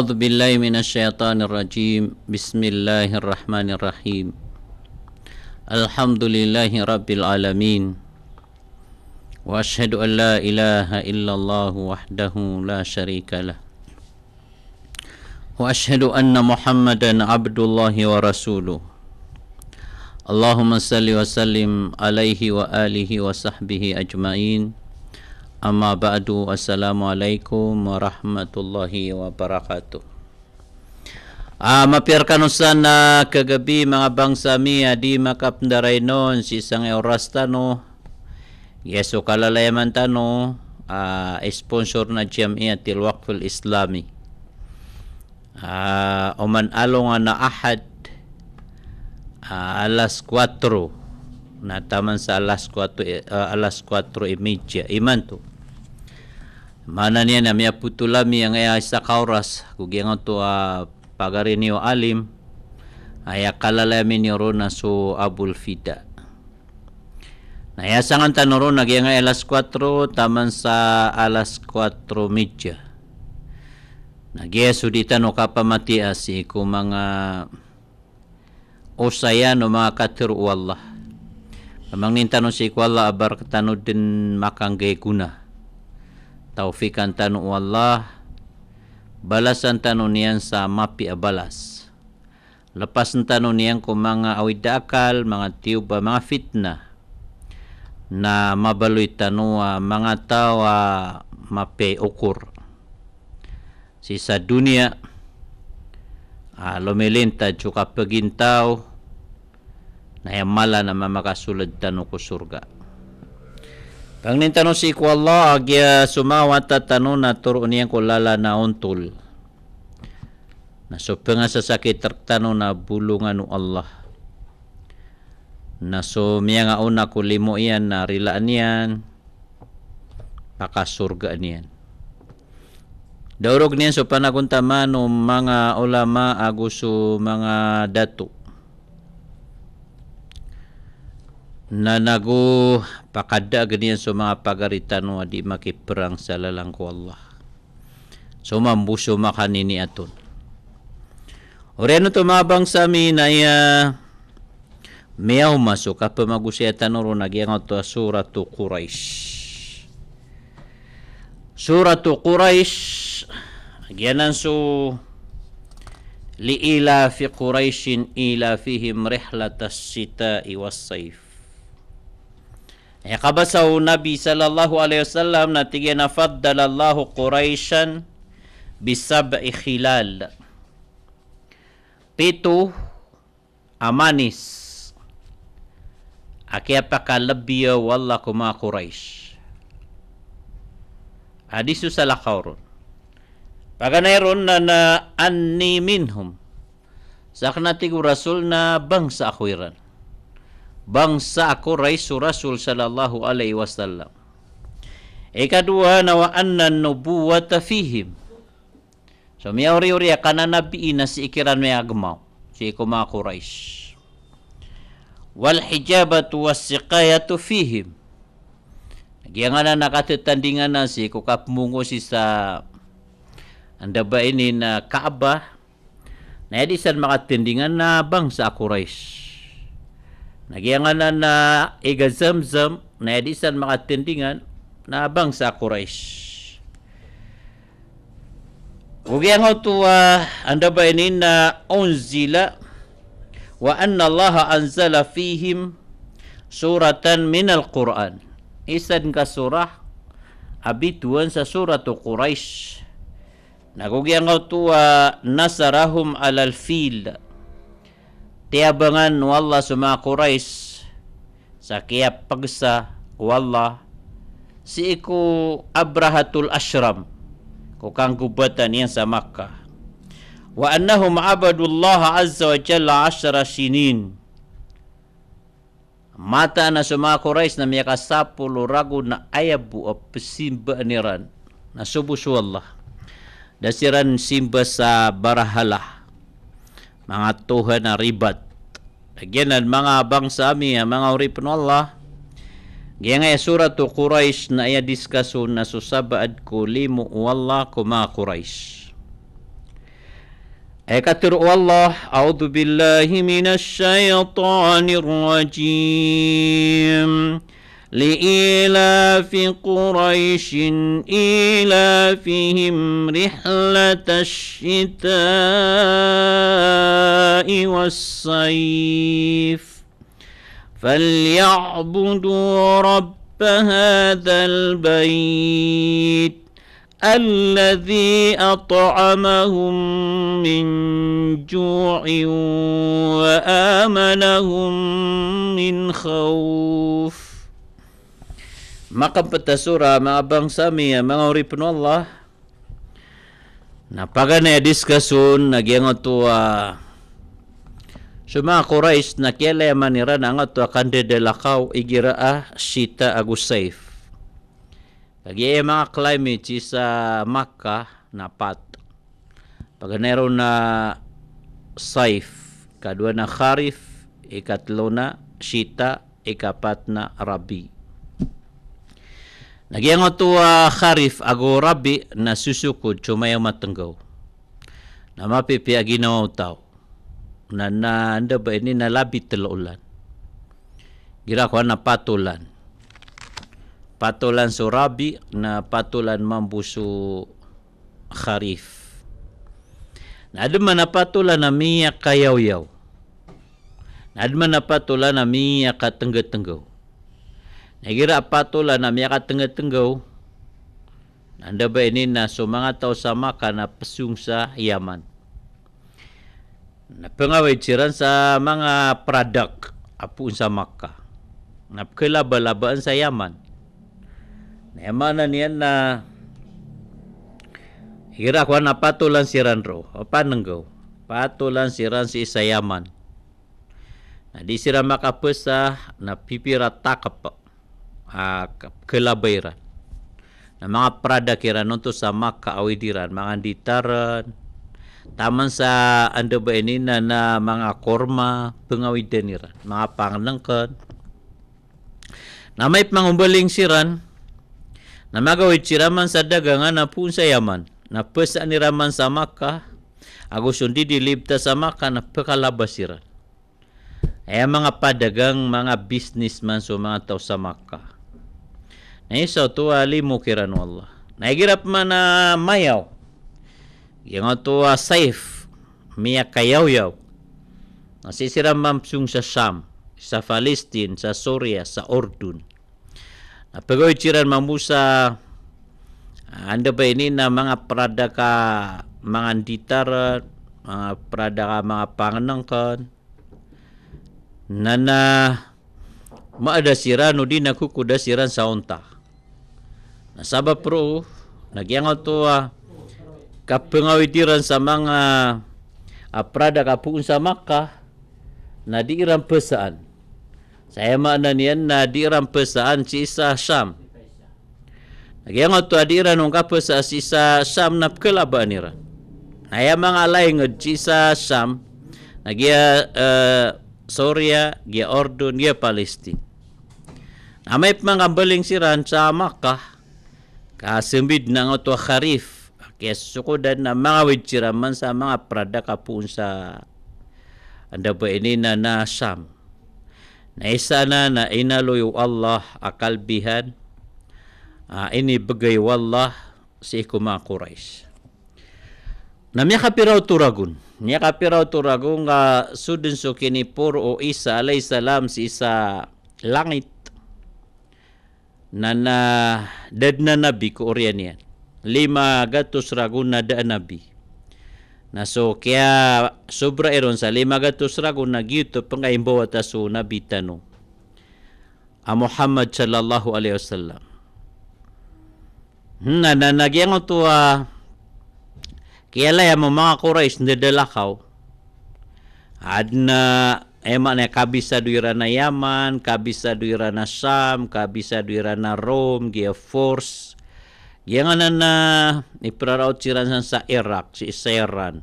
أعوذ بالله من الشيطان الرجيم بسم الله الرحمن الرحيم الحمد لله رب العالمين وأشهد أن لا إله إلا الله وحده لا شريك له وأشهد أن محمدا عبد الله ورسوله اللهم صل وسلم عليه وآله وصحبه أجمعين Amma ba'du Assalamualaikum warahmatullahi wabarakatuh Ah, mapiarkan usan ah, kegebi mga bangsa mi di maka pendarai non si sang euras tano yeso kalalay man tano ah, sponsor na jam til wakful islami ah, oman alonga na ahad ah, alas 4 na taman sa alas 4 eh, alas 4 imidya imanto. tu Mana niya na miya putulami ang aya sa kauras kugyang to a ah, pagari niyo alim aya kalalami niyo ro na so abul fida. Nayasangan tanong ro nagyang alas 4 taman sa alas 4 media. Nagyesuditan o kapamatias iku mga usaya no mga katiru Allah. Amang nintanong si iku Allah abar katano din makanggay kuna taufikan tanu Allah balasan tanu niyan sa mapi abalas lepas tanu niyan ko mga awid akal mga tiuba mga fitna na mabaloy tanua mga tawa mape ukur sisa dunia ah, lumilinta tsuka pagintaw na yamala na mamakasulad tanu ko surga Pangnintanon si ko Allah agya sumawat at tanon na turo niyan ko lala na untol. Naso nga sa sakit tanon na bulungan no Allah. Naso miya nga una ko limo iyan na rilaan niyan. Pakasurga niyan. Daurog niyan so panagunta man mga ulama aguso mga datu. nanagu pakada ganiyan so mga pagaritan wa di makiprang sa lalang ko Allah. So mambuso makanini aton. Oreno to mga bangsa mi na iya meaw maso kapamagusayatan oro nagiyang ato suratu Quraysh. Suratu Quraysh Gyanan so Li ila fi Quraishin ila fihim rihlatas sita iwas saif Yakabasaw Nabi sallallahu alaihi wasallam na tige na faddalallahu Quraishan bisab'i khilal. Pito amanis. Akia pakalabiya walla kuma Quraish. Hadisu sa Paganayron na na anni minhum. Sa kanatig na bangsa akwiran. bangsa aku raisu rasul sallallahu alaihi wasallam Eka dua na wa anna nubuwata fihim So mi ori ori akana nabi ina si ikiran mi agmau Si ko ma Quraish Wal hijabatu wa siqayatu fihim Gianana nakatu tandingan na lah, si iku kapmungo si sa Anda ba ini na Kaabah Na edisan makatindingan na lah bangsa Quraish Quraish Nagiyangan na igazamzam na edisan makatindingan na abang sa Quraysh. Ugyang tuwa ah, anda ba inina unzila wa anna Allah anzala fihim suratan min al-Quran. Isan ka surah abituan sa suratu Quraish. Nagugyang tuwa ah, nasarahum alal fil. tiabangan wala sa mga Quraysh sa kaya pagsa wala si iku Abrahatul Ashram kukang gubatan yang sa Makkah wa annahum abadu Allah azza wa jalla asyara sinin mata na sa mga Quraysh na miyaka sapulo ragu na ayabu o pesimba niran na subusu Allah dasiran simba sa barahalah mga tuha na ribat. Again, ang mga abang sa ami, ang mga uripon Allah. Gaya nga sura to Quraysh na ay diskaso na susabaad ko limo wala kuma Quraysh. Ay katir Allah, a'udhu billahi minash shaytanir rajim. لإيلاف قريش إيلافهم رحلة الشتاء والصيف فليعبدوا رب هذا البيت الذي أطعمهم من جوع وآمنهم من خوف makam petasura ma abang sami ma ripno Allah na pagane diskusyon nagiyang tua Suma Quraisy na kiala manira na nga tua kande lakaw igira ah sita agusayf. Lagi ay mga climate sa maka na pat. Paganero na ah, saif. Kadwa na kharif, ikatlo na sita, ikapat na rabi. Nagyang ito uh, harif ago rabi na susukod chumaya matanggaw. Na mapipi aginaw tao. Na na anda ba ini na labit ulan. Gira ko na patulan. Patulan so rabi na patulan mambuso harif. Na man na patulan na miya kayaw-yaw. Na man na patulan na miya katanggatanggaw. Nagira patula na miya katengah-tenggaw. Nanda ba ini na sumangat tau sama kana pesung sa Yaman. Napengaway ciran sa mga product apun sa Makkah. Napkelaba-labaan sa Yaman. Nayamanan niyan na Hira ko na patulan si Ranro. O panenggaw. Patulan si Ran si Isayaman. Na di sira makapesa na pipira takap uh, kelabairan na mga pradakiran nunto sa makaawidiran mga ditaran taman sa ando ba na, na mga korma pengawidaniran mga panglengken na may pangumbaling siran na magawid siraman sa dagangan na pun sa yaman na pesa ni raman sa maka agos undi dilibta sa maka na pekalabasiran ay mga padagang mga businessman so mga tao sa maka Ini satu limu kiran Allah. Nagirap mana mayau Yang tua saif. Mia yau. yaw. Nasisira mamsung sa Sam, Sa Palestine, sa Syria, sa Ordun. Napagoy ciran sa Anda ba ini na mga pradaka mga ditar, mga pradaka mga panganangkan. Nana, maada siran, nudi aku kuda siran sa Sabab pro nagyang to uh, kapengawitiran sa mga uh, prada kapuun sa Makkah na diiram pesaan. Saya makna niyan na diiram pesaan si Isa sam, Nagyang to adiran ng kapesa si Isa Syam na kelabaan niran. Naya mga lain ng Isa Syam na gaya eh, Soria, gaya Ordon, gaya Palestine. Namay mga baling siran sa Makkah. Kasambid na nga to harif. Kaya sukudan na mga wijiraman sa mga prada kapoon sa anda ba ini na nasam. Na isa na na inaloyo Allah akalbihan. Uh, ini bagay wallah si ikuma Quraysh Na miya kapiraw turagun. Miya kapiraw turagun nga sudun so kinipur o isa alay salam si isa langit nana dadna nabi ko orian yan. Lima gatus raguna da nabi. Na so kaya sobra eron sa lima gatus raguna gito pangayimbawa ta so nabi tanu. A Muhammad sallallahu alaihi wasallam. Hmm, na na nagyang tuwa kaya lay mo mga Quraysh nedelakaw. Adna emaknya eh, kabisa duirana Yaman, kabisa duirana Sam, kabisa duirana Rom, dia force. Yang ngana na iprarau ciran sa Irak, si Iseran.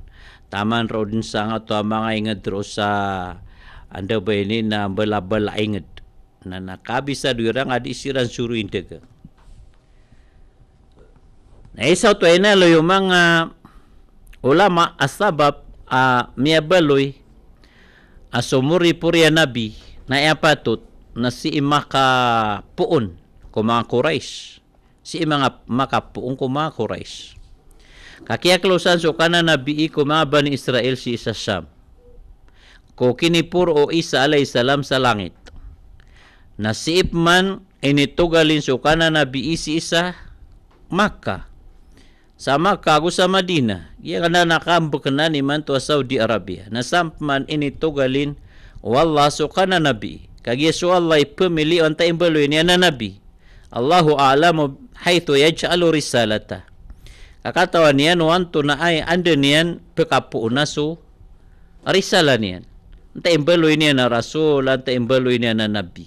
Taman rodin sanga tu amang ingat rosa. Anda ini na bela-bela ingat. Nana kabisa duirana ngadi isiran suruh indega. Na isa eh, tu ena lo yumang ah, ulama asabab a ah, miabaloy. Uh, asumuri puriya nabi na iapatut na si imaka puon ko mga Quraysh. Si imanga makapuon ko mga Quraysh. Kakiaklosan so kana nabi ko mga bani Israel si isa Sham. Ko kinipur o isa alay salam sa langit. Na si ipman initugalin so kana nabi si isa maka. sama kagu sama dina ya kana nakam berkenan iman mantu Saudi Arabia Nasam man ini togalin, galin wallah sukana nabi kagi Allah pemilih anta imbelu ini ana nabi Allahu a'lamu haitsu yaj'alu risalata kakata wanian wantu na ai nian pekapu unasu risalanian anta imbelu ini ana rasul anta imbelu ini ana nabi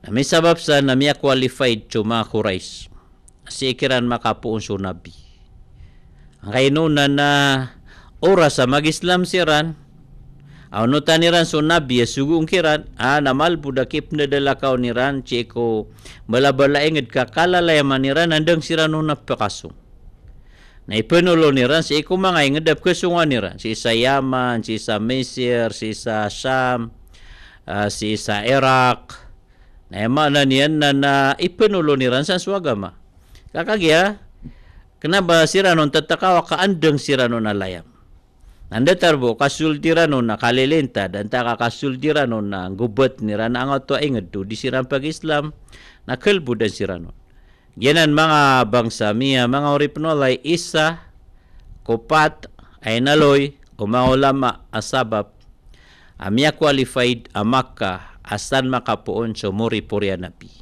Nami sabab sa nami qualified cuma Quraisy siikiran makapuun su nabi angkai nuna na oras sa magislam siran Ano taniran so nabi ya sugu ungkiran ah ha, namal budak kip nedela kau niran ceko bela bela inget kakala layaman andang nandeng siranu nape kasung na ipenolo niran si iku mangai ngedap kesungan niran si sa yaman si sa mesir si sa sam ha, si sa irak na emak na nian na na ipenolo niran sa suagama Kakak ya, kenapa siranon tetakawa ka andeng siranon na layam? Nanda tarbo kasul tiranon na kalilenta dan tak kasul tiranon na gubat ni rana angot tu ingedu di siran pag Islam nak kelbu dan siranon. Jenan marga bangsa marga mga orip nolay isa, kopat, Ainaloi, naloy, ulama asabab, amia qualified amaka asan makapuon sa muri puriyanapi. nabi.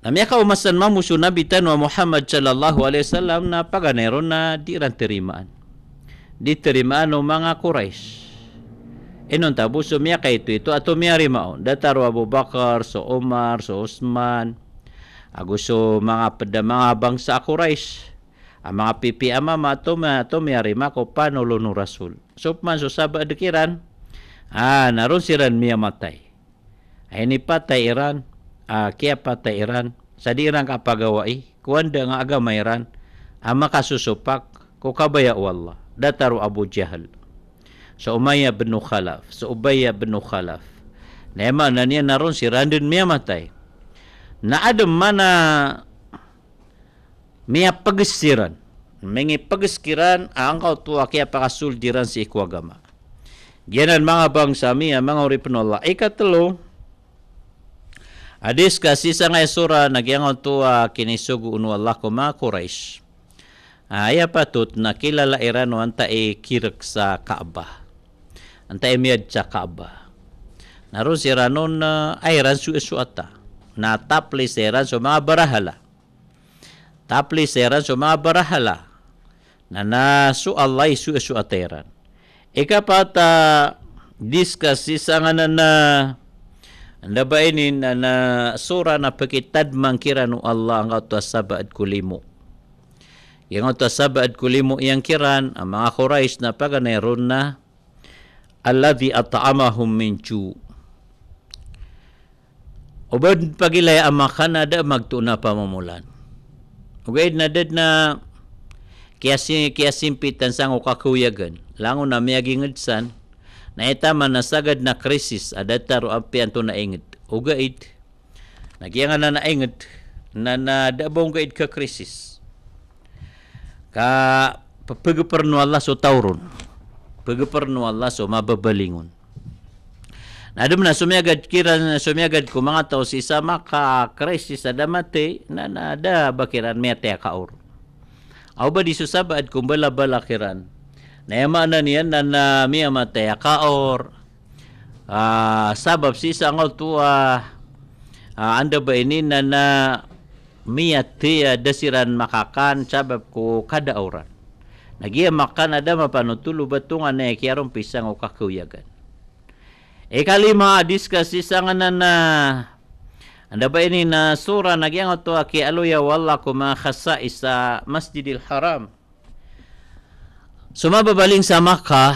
Na miyaka umasan mamusyo nabitan wa Muhammad sallallahu alaihi wasallam na paganeron na di ran terimaan. Di terimaan ng mga Quraysh. Enon tabo so miya kay ito ito ato miya rimaon. Dataro Abu Bakar, so Umar, so Usman. Aguso mga pada mga bangsa Quraysh. Ang mga pipi amama ato miya ato miya rima ko panulo no Rasul. So man so sabadikiran. Ah, naron siran miya matay. Ay ni patay iran uh, kiapa ta Iran sa di Iran kapagawai kuanda agama Iran ama kasusupak ko kabaya wallah dataru Abu Jahal sa Umayya bin Khalaf sa Ubayya bin Khalaf nema na niya naron si Randin miya matay na adem mana miya pegesiran, mengi pagisiran angkau tu aki apa pagasul diran si ikwagama Yan ang mga bangsa miya, mga uripin Allah. Ikatlo, Adis ka sisa nga sura nagyangon to uh, kinisug uno Allah ko mga Quraysh. Aya ah, pa tut na kilala iran anta e kirk sa Kaaba. Anta e miyad sa Kaaba. Naron si Ranon uh, ay ran su ata. Na tapli si ran so mga barahala. Tapli si ran mga barahala. Na nasu Allah su isu ateran. Ika pata discuss sisa nga na, na Anda bainin ana sura na pakitad mangkiran Allah ang ato sabad kulimu. Yang ato sabad kulimu yang kiran ang mga Quraysh na paganayron na alladhi at'amahum min ju. Ubod pagilay ang makanada magtuna pamamulan. Ugaid na dad na kiasim, kiasimpitan sang ukakuyagan. Langon na miyagingad san Na ita manasagad na krisis adata ro api anto na inget. Uga it. Nagiyanga na na inget na na dabong ka ka krisis. Ka pagpernu Allah so tawron. Pagpernu Allah so mababalingon. Na dum na sumiyagad kira na sumiyagad ko mga tao si isama ka krisis adamate na na da bakiran mete ka or. Aw susabad kumbala balakiran na emana niyan na ah, na miya mataya kaor uh, ah, sabab si sangol tua uh, uh, ah, anda ba ini na na miya tiya desiran makakan sabab ko kada orang Nagiya makan ada mapanutulu betung ane kiarom pisang o kakuyagan. E eh, kalima diskusi sangana na anda ba ini na surah nagyang otoa ki aluya wallah kuma khasa isa masjidil haram. Sumababaling sa Maka,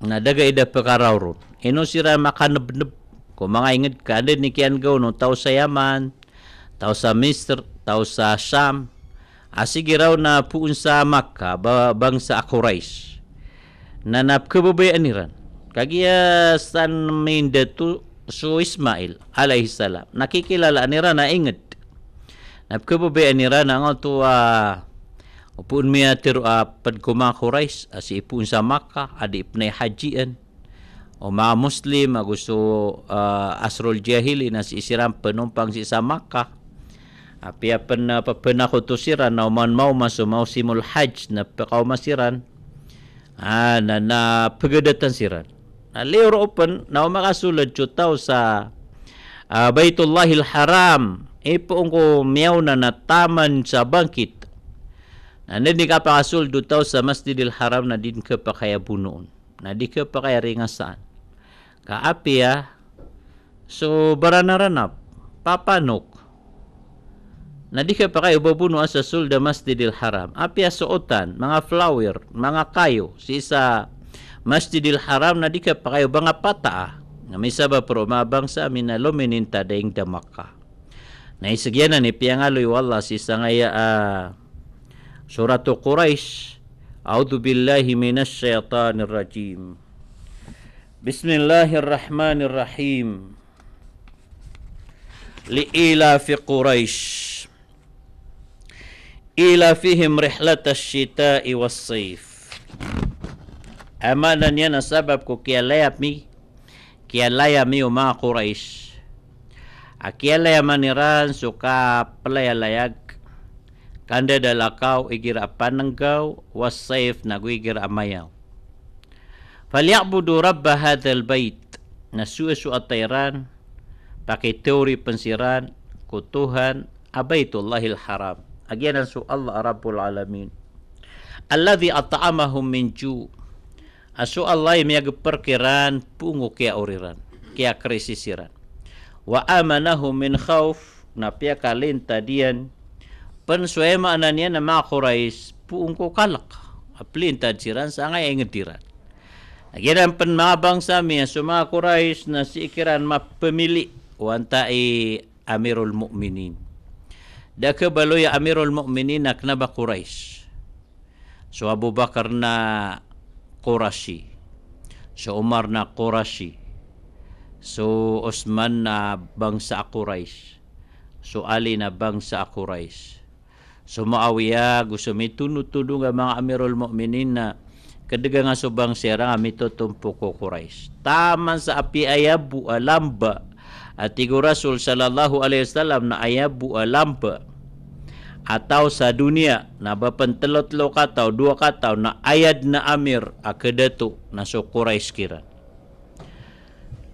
na dagay da pakaraw Ino sira makanabnab. Kung mga ingad ka, adin ni Kian Gaw, no, tao sa Yaman, tao sa Mister, tao sa Sham. asigiraw na puun sa Maka, babang sa Akuraish. Na napkababayaan niran. Kagiya san main datu so Ismail alayhi salam. Nakikilala nira na ingad. Napkababayaan nira na nga uh, Upun miya tiro uh, padkuma rice asi ipun sa Makkah adi ipnai hajian. O mga Muslim gusto uh, asrol jahili na isiram penumpang si sa Makkah. Apia pen pepena kutusiran na uman mau maso mau simul hajj na pekau masiran. Ah, na na pagedatan siran. Na leor open na umakasulad chutaw sa uh, Baitullahil Haram. Ipo ko miyaw na nataman sa bangkit Nandun di ka pa kasul dutaw sa Masjidil Haram na din ka pa kaya bunoon. Na di ka pa kaya ringasaan. Kaapi ya. Ah. So baranaranap. Papanok. Na di ka pa kaya babuno sa sulda Masjidil Haram. Api ya ah, suotan, mga flower, mga kayo. Sisa Masjidil Haram na di ka pa kayo mga pata. Ah. Na may saba pero mabang amin na lumininta daing damaka. Naisagyanan ni Piangaloy Wallah Sisa ngaya uh, سورة قريش أعوذ بالله من الشيطان الرجيم بسم الله الرحمن الرحيم لإيلاف قريش إيلافهم رحلة الشتاء والصيف أمانا ينا سببك كي لا يمي كي لا يمي مع قريش أكي لا يمني ران سكاب لا يلايك kanda dalakau igira panenggau wasaif nagu igira amayau. Faliabudu rabba hadal bait nasu su atairan pakai teori pensiran ku Tuhan abaitullahil haram. Agi nasu Allah Rabbul Alamin. Alladhi at'amahum min ju. Asu Allah yang mengeperkiran pungu kia uriran, kia krisisiran. Wa amanahum min khauf. Napia kalin tadian pansuema anania na makurais puong ko kalak. aplin tajiran sa angay ingetiran. Agiran pan panmabang sa amin sumakurais na si ikiran mapamili wanta i Amirul Mu'minin. Daka baloy Amirul Mu'minin aknaba Quraish. So Abu Bakar na Qurashi. So Umar na Qurashi. So Osman na bangsa Quraish. So Ali na bangsa Quraish. Suma awiya gusumi tunutudu ga mga amirul mu'minin na kadaga nga subang serang ami to tumpu ko Quraish. Taman sa api ayabu alamba at igu Rasul salallahu alaihi wasallam na ayabu alamba atau sa dunia na bapantelot lo katau dua katau na ayad na amir akadatu na su Quraish kira.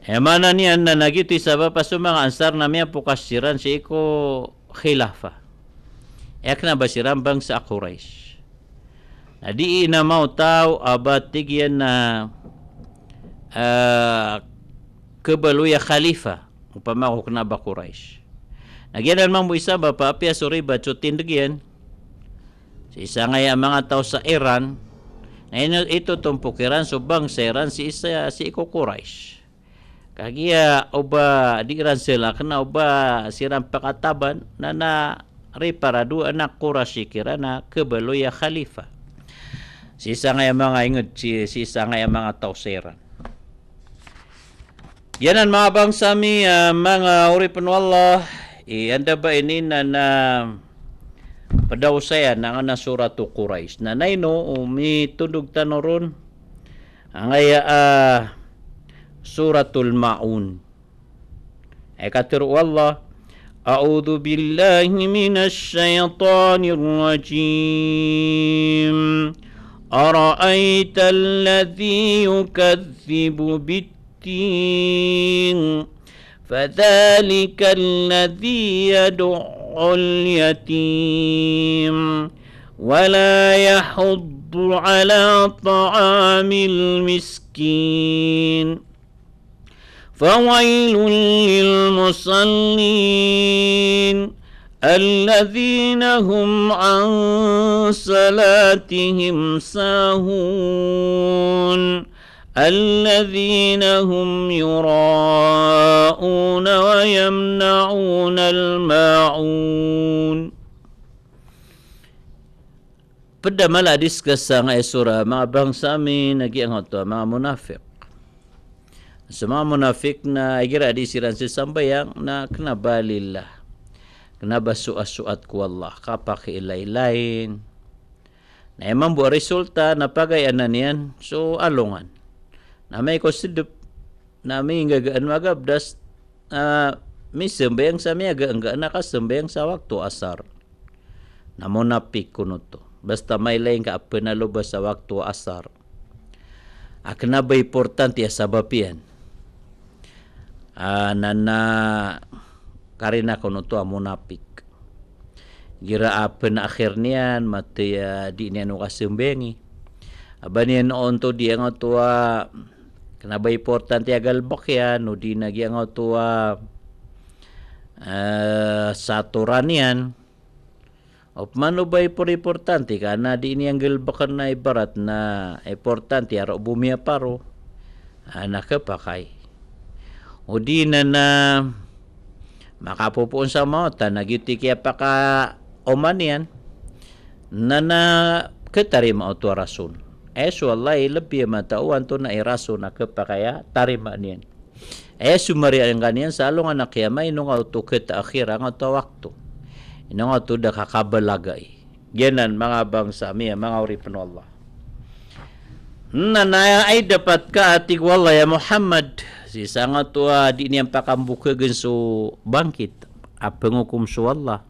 Emana eh, ni anna nagiti sa bapasumang ansar na miya pukasiran si iku khilafah. yakna basirambang sa Quraysh. Adi ina mau tau abat tigyan na uh, ah, kebaluya khalifa upama ko kena ba Quraysh. Nagyanan mang isa ba pa apya suri ba chutin digyan. Si isa nga mga tao sa Iran na ito tumpok Iran subang sa Iran si isa si iko Quraysh. Kagiya oba di Iran sila kena oba sirang pakataban na na riparadu anak Qurasy kirana kebeluya khalifah. Sisa nga mga ingot, sisa nga yung mga tausiran. Yanan mga bangsa mi, uh, eh, mga eh, uripan wallah, ianda ba ini na na padawsayan na nga na suratu Quraish. Na nayno, umi tunog tanoron, ang aya uh, eh, suratul maun. Ay katiru Allah, أعوذ بالله من الشيطان الرجيم أرأيت الذي يكذب بالدين فذلك الذي يدع اليتيم ولا يحض على طعام المسكين فويل للمصلين الذين هم عن صلاتهم ساهون الذين هم يراءون ويمنعون الماعون Pada malah maladis kesang esura ma bangsa mi nagi ang hoto ma munafik. semua munafik na kira di siran si sampai yang na kena balilah kena basuat suat ku Allah kapak ilai lain na emang buat resulta na pagai ananian so alongan. na mai ko sedep na mai ingagaan magab das na ah, mi sembayang sa mi aga enggak na ka sembayang sa waktu asar na munafik kunuto basta mai lain ka apa na lo basa waktu asar Akna ah, ba important ya sababian nana karina kono tua munapik. Gira apen akhirnya mati ya di ini anu kasembengi. Abani yang onto dia ngau tua kenapa important ya galbok ya nudi nagi ngau tua eh satu ranian. Opman ubai pori importante karena di ini yang gelbakan na ibarat na importante eh, ya bumi paro anak kepakai. pakai. O di na na makapupuon sa mota, nagyuti kaya pa ka oman yan, na na katarima o tuwa rason. Eso Allah lebih matawan to na iraso na kapakaya tarima niyan. Eso marian ganiyan sa along anak yama inong auto kita akhira ng auto waktu. Inong auto da kakabalagay. Ganan mga bangsa miya, mga uripan Allah. Na na ay dapat ka atig wallah ya Muhammad si sangat tua di ni yang pakam buka gensu bangkit apa ngukum suallah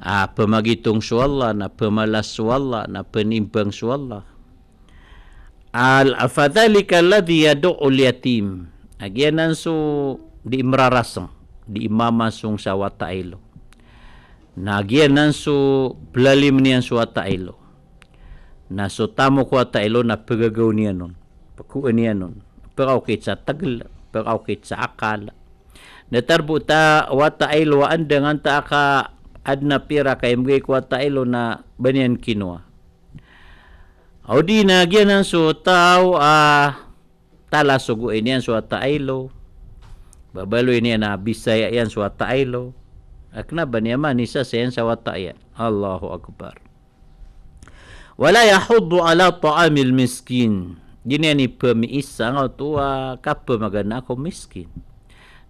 apa magitung suallah na pemalas suallah na penimbang suallah al afadhalika alladhi yad'u al yatim agianan su di imrarasang di imama sung sawata ilo na agianan su belali menian suata ilo na so tamu kuata ilo na pegagau nianon peku nianon perawkit sa tagl, perawkit sa akal. Natarbo ta watailo ang dengan ta ka adna pira kay mga kwatailo na banyan kinwa. O di na ginan so tao a uh, tala sugu inyan Babalo inyan na bisaya yan so watailo. Akna ba niya man isa sen sa watayan. Allahu Akbar. Wala yahudu ala ta'amil miskin. Dini ni isang, atau tua kapa magana aku miskin.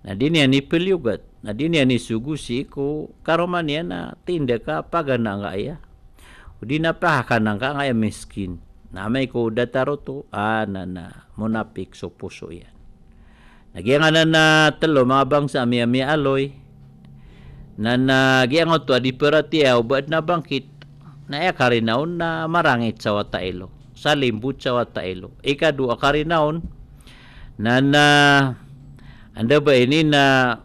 Nah dini ni peliugat. Nah dini ni sugu si ko karomania na tindak apa gana enggak ya. Udi na pah kanang ka enggak miskin. Namai ku ko dataro tu ana na munapik so poso ya. Nah gi ngana na telo mabang sa mi mi aloy. Nah na gi ngotu adi perati ya obat na bangkit. Na ya karinaun na marangit sawata elok salim buca wa ta'ilu ika dua kari naun nana anda ba ini na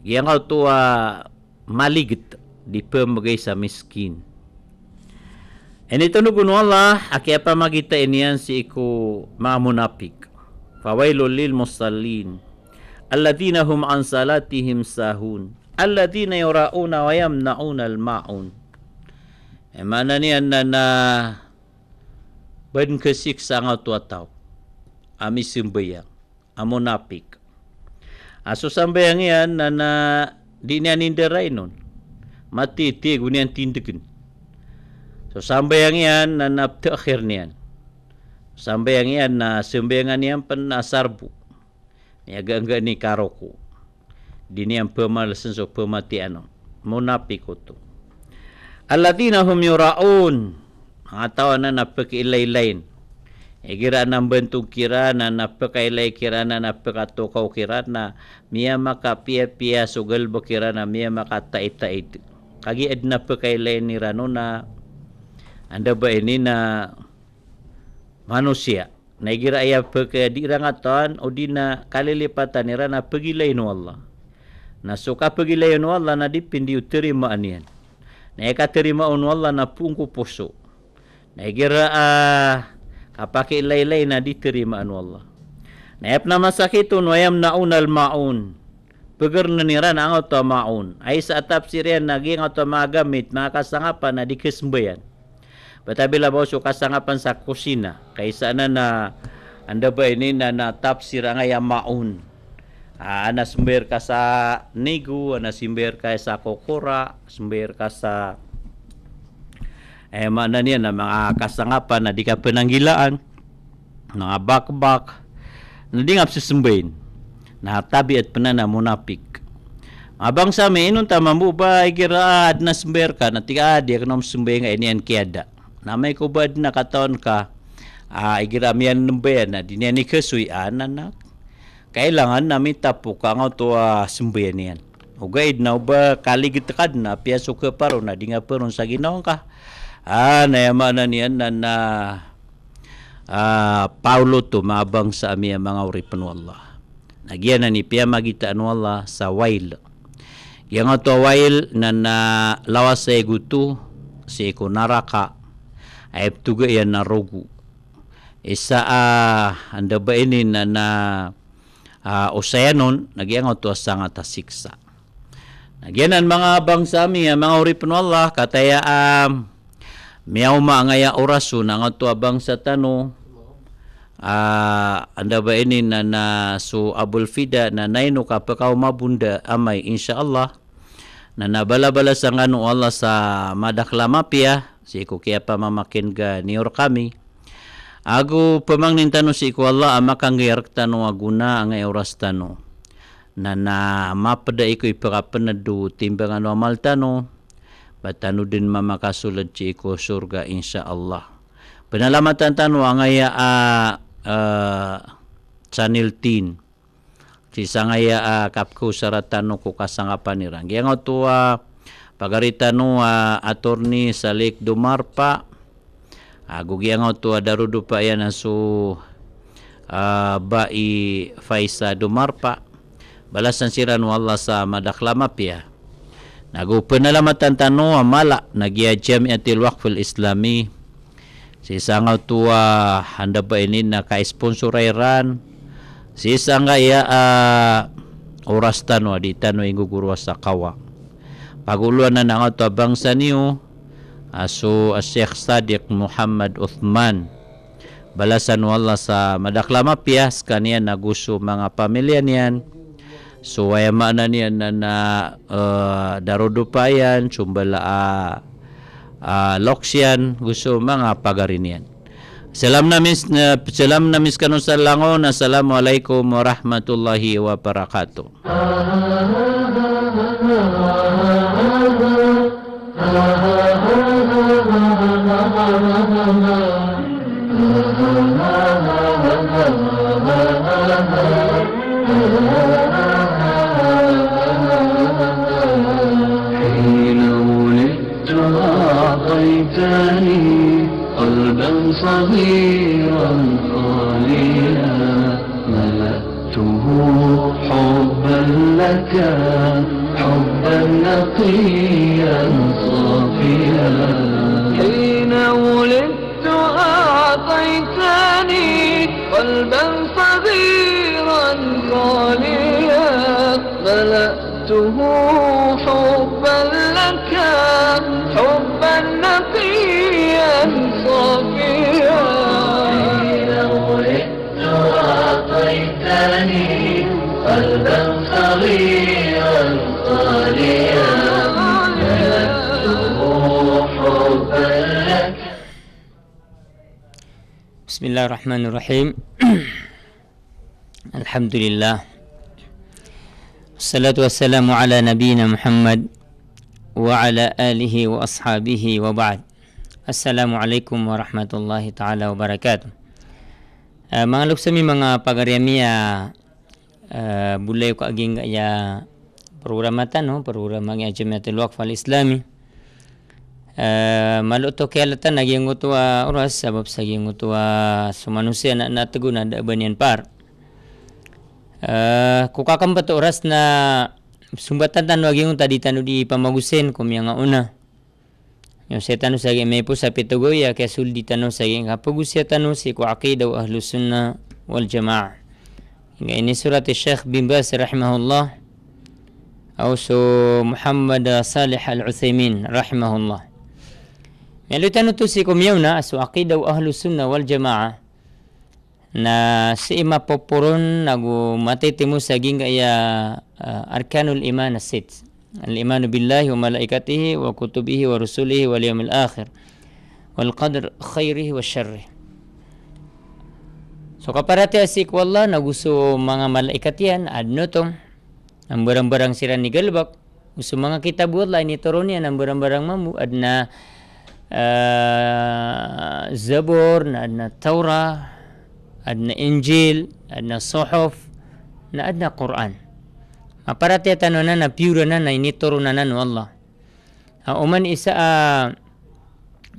yang kau tua maligit di pemegai sa miskin ini tu pun Allah aki apa magita ini yang si iku ma munapik fawailu lil musallin alladina hum an salatihim sahun alladina yurauna wa yamnauna al ma'un Emana ni anna na ben kesik sanga tua tau. Ami sembayang, amo napik. Aso sembayang ian nana di nian inderai nun. Mati tiga gunian tindakan. So sembayang ian nana pte akhir ni an, Sembayang ian na sembayangan ian pen asarbu. Ya gangga ni karoku. Di an pemalasan so pemati anu. Mo napik Alladzina hum yura'un. atau na napakailay-ilayin. Igira e ng bentong kira na napakailay kira na napakatukaw kira na miya makapia-pia sugal ba kira na miya makatait-tait. Kagi ed napakailay ni Rano na anda ba ini na manusia. Naigira ayah perkara di rangatan udina kalilipatan ni Rana pegilay no Allah. Na suka pegilay no Allah na dipindi uterima anian. Na eka terima on Allah na pungku poso Nagira uh, ah, kapaki ilaylay na ditirima anu Allah. Naep na masakitun wa yamnaun al maun. Peger neniran ang to maun. Ay sa tafsirian nagi ang to magamit makasangapan na dikesmbayan. Batabila ba so kasangapan sa kusina kaysa na na anda ba ini na na tafsir nga ay maun. Ah, ana ka sa nigu, anas sumber ka sa kokora, sumber ka sa Eh mana ah, ah, ah, ni na mga kasangapan na di ka penanggilaan Nga bakbak Na di ngap susumbayin Na tabi at panana munapik Abang sa amin, inunta mambu ba ikiraad na sumber ka na tika adi ako nung sumber nga inyan kiyada. Na may kubad na kataon ka uh, ikiraam yan nambayan na din yan ikasuy ananak. Kailangan na may tapo ka nga ito uh, niyan. Ugaid na ba kaligit ka na piyaso ka paro na di nga parun sa ginawang ka. Ah, nayamanan niyan na, na uh, Paulo tumabang sa amia mga uripano Allah. Nagiyan ni piya magita anu Allah sa wail. Yang ato wail na na lawas sa gutu si ko naraka. Ayap tuga yan rogu. Isa ah, uh, anda ba ini na na uh, ah, usayanon, nagiyan ato sa nga tasiksa. Nagiyan mga bangsa amia, ah, mga uripano Allah, kataya um, Miyaw maangaya oraso na nga abang sa tano. Uh, anda ba ini na na so abul fida na naino ka pakaw mabunda amay insyaallah na nabalabala sa ngano Allah sa madaklamapia si ko kaya pa mamakin ga niyor kami Ago pamang nintano si Ikwala ama kang gayark tano aguna ang oras tano. Na na mapada iko ipakapanadu timbang ano amal tano. Batanudin mama kasulat ci ko surga insyaallah. Penalamatan tan wangaya a ah, uh, ah, channel tin. si sangaya a uh, kapku saratan no ku kasanga panirang. Yang tua pagarita no a uh, Salik Dumar Pak, agu ah, uh, yang tua darudu pa yan asu bai Faisa Dumar Pak Balasan siran wallah sa madaklamap ya. Nagupenalamatan tano amala nagiajem yatil wakfil islami si sangaw tua handa ba ini na ka sponsorairan si sanga ya uh, ah, oras tano di tano ingo guru sa kawa paguluan na nangaw tua bangsa niyo aso ah, uh, ah, Sheikh Sadiq Muhammad Uthman balasan wala sa madaklama piyas kaniya naguso mga pamilya niyan So waya makna ni anana uh, darudupayan cumbala a uh, uh, loksian gusto mga pagarinian. Salam namis na salam namis kanu sa langon. Assalamualaikum warahmatullahi wabarakatuh. أعطيتني قلبا صغيرا خاليا ملأته حبا لك حبا نقيا صافيا حين ولدت أعطيتني قلبا صغيرا خاليا ملأته صغيرا بسم الله الرحمن الرحيم الحمد لله والصلاة والسلام على نبينا محمد وعلى آله وأصحابه وبعد السلام عليكم ورحمة الله تعالى Uh, mga luksami mga pagariyamiya Eh, boleh kau geng ya programatan, no oh, perhormatan yang jemaatul wakfal islami uh, eh, malu tu kelihatan lagi yang tua uras sebab lagi yang sumanusia semanusia nak nak ada banyan par uh, eh, ku kakam betul uras na sumbatan tanu lagi yang tadi tanu di pamagusen kom yang una. yang saya tanu lagi mepu sapi teguh ya kesul di tanu lagi apa gusia tanu si ku aqidah ahlu sunnah wal jamaah يعني سورة الشيخ بن باز رحمه الله أو سو محمد صالح العثيمين رحمه الله يعني tanutusikum yauna so aqida wa ahlu sunna wal jamaa na siima popuron nagu matitimu sa ginga ya uh, arkanul iman asit al imanu billahi wa malaikatihi wa kutubihi wa rusulihi wal yawmil akhir wal qadr khairihi wa sharrihi So kaparati asikwala na gusto mga malaikat yan, adno to, ang barang-barang sila ni Galbak, gusto mga kitabullah ni Toronian, ang barang-barang mamu, adna uh, Zabor, na ah, adna Torah, adna Injil, adna Sohof, na adna Quran. Maparati atano na na pure na na initoro na nanu Allah. Uh, uman isa uh,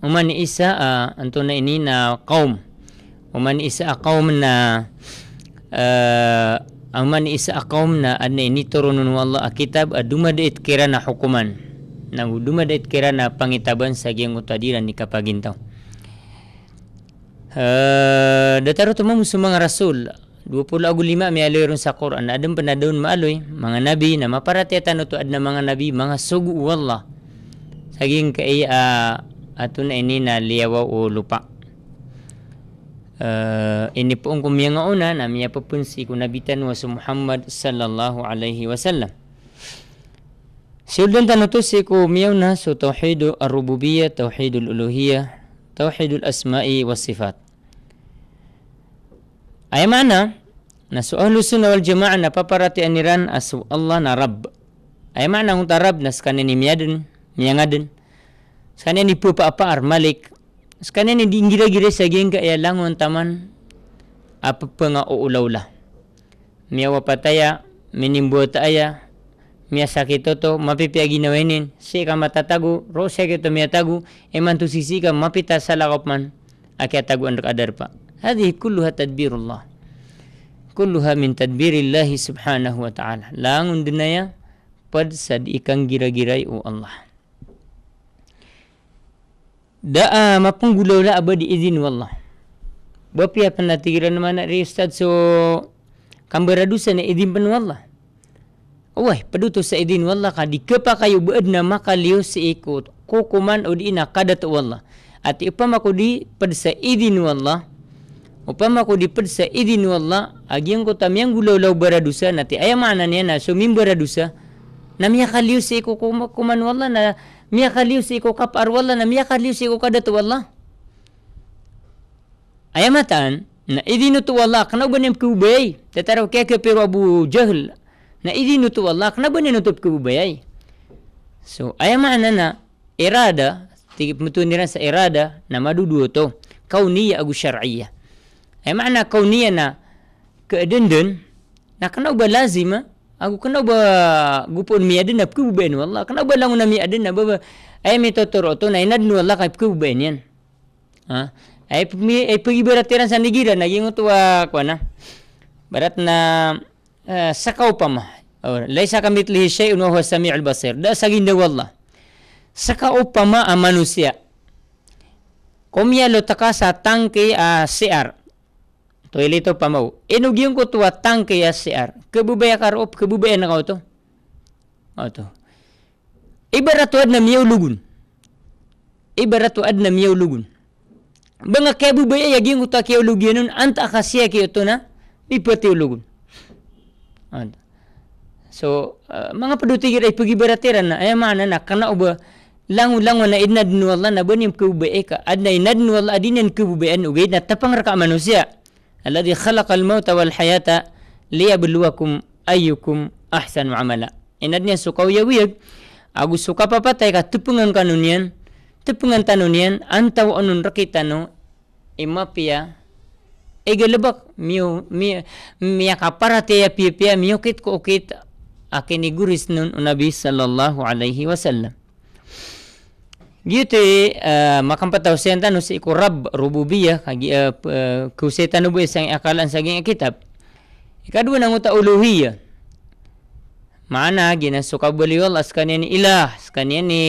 uman isa uh, anto na ini na kaum Uman isa qaumna uh, eh, Uman isa qaumna Adna ini turunun Allah kitab Aduma eh, da'it kirana hukuman Na aduma da'it kirana pangitaban Sagi yang utadiran ni kapagintau uh, Dataru tu mamu sumang rasul 20 agu lima mi aloy sa Quran Adam penadaun maaloy Mga nabi na maparati atano tu Adna mga nabi Mga sugu Allah Saging kaya uh, Atun ini na liyawa o lupak uh, ini pun kumiyang ngauna nami apa pun si kunabitan wa Muhammad sallallahu alaihi wasallam Sildan tanu tu si ku miyauna su tauhidu al rububiyyah tauhidul uluhiyah tauhidul asma'i was sifat Ay mana na su ahlus sunnah wal jamaah na paparati aniran asu Allah na rabb Ay mana hunta rabb na skane ni miyaden miyangaden skane ni pu apa ar malik sekarang ni gira-gira sagin ke ya lang taman apa penga o ulaula. Mia wapataya minimbuot aya mia sakito to mapipiagi na wenin si ka matatagu rose ka to mia tagu eman tu sisi ka mapita salakop man akia tagu andok adar pa. Hadi kulluha tadbirullah. Kulluha min tadbirillahi subhanahu wa ta'ala. Langun dinaya pad sad ikang gira-girai u oh Allah. Da'a mapung gula lah abah izin wallah. Bapak apa nak tiga orang mana ni ustaz so kan beradusan nak izin pun wallah. Oh, padu tu sa izin wallah kan dikepa kayu beadna maka liu seikut. Kokoman udi ina kadat wallah. Ati upama ko di pada sa izin wallah. Upama ko di pada sa izin wallah. Agi ang kota miyang gula lah beradusan nanti. Ayah mana na so mim beradusan. Namia kaliu seikut kokoman wallah na. na mia khaliu si koka par wala na mia khaliu si koka datu wala ayamatan na ini nutu wala kana gunem ku bay tetaro ke ke peru abu jahl na idinu tu wala kana gunem tu ku bay so ayamana na irada tigip mutu niran sa irada na madudu to kauniyya agu syar'iyya ayamana kauniyya na ke denden na kana ba lazima eh. Aku kena ba gupun mi adena pku ben wallah. Kena ba langun mi adena ba ai mi totor to na inad nu wallah kai pku ben yan. Ha? Ai mi ai pgi beratiran sandigi dan nagi ngutu wa kwana. Barat na eh, sakau pama. Oh, laisa kamit lihi syai'un wa huwa samii'ul basir. Da saginda wallah. Sakau pama a ah, manusia. Komia lo takasa tangke a ah, siar. CR to ile to pamau enugiung eh, ko tua tangke ya siar kebubaya karop kebubaya na kau to oh to ibarat tu adna miau lugun ibarat tu adna miau lugun Benga kebu baya ya gingu ta keu lugienun anta khasia ke to na ipati lugun. And. So uh, manga pedu tigi dai pugi berateran na ema eh, na na kana uba langu langu na idna dinu Allah na benim kebu baya ka adna idna dinu Allah adinen kebu baya nu gaidna tapang raka manusia alladhi khalaqa al-mauta wal hayata liyabluwakum ayyukum ahsanu amala inadnya suka uyawiyag agu suka papatai ka tepungan kanunian tepungan tanunian antaw onun rakitano imapia ega lebak miu miu miya kaparate ya pia pia miu kit ko kit akini guris nun nabi sallallahu alaihi wasallam Gitu uh, eh, makam patah usian tanu si rab rububiyah kagi ha, uh, eh, uh, eh, kusai tanu buya sang akalan sang kitab. Ika dua nang utak uluhiyah. Mana gina suka beli Allah sekanian ni ilah, sekanian ni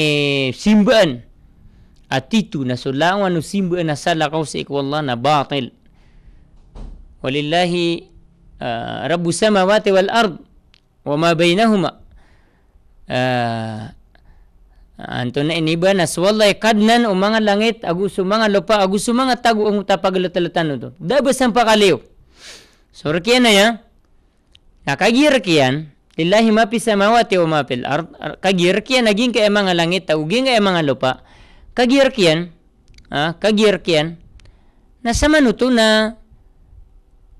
simbaan. Atitu nasulawa nu simbaan nasalah kau si iku Allah na batil. Walillahi uh, samawati wal ard wa ma bainahuma. Antun na iniba na swalay kadnan o langit, agu sumanga lupa, agu sumanga tago ang tapagalatalatan nito. Dabas ang pakaliw. So, rakyan ha, na yan. Nakagi rakyan, lillahi mapisa mawati o mapil. Kagir rakyan, naging kaya emang langit, tagu, naging kaya emang lupa. Kagir rakyan, ah, kagi rakyan, nasama nito na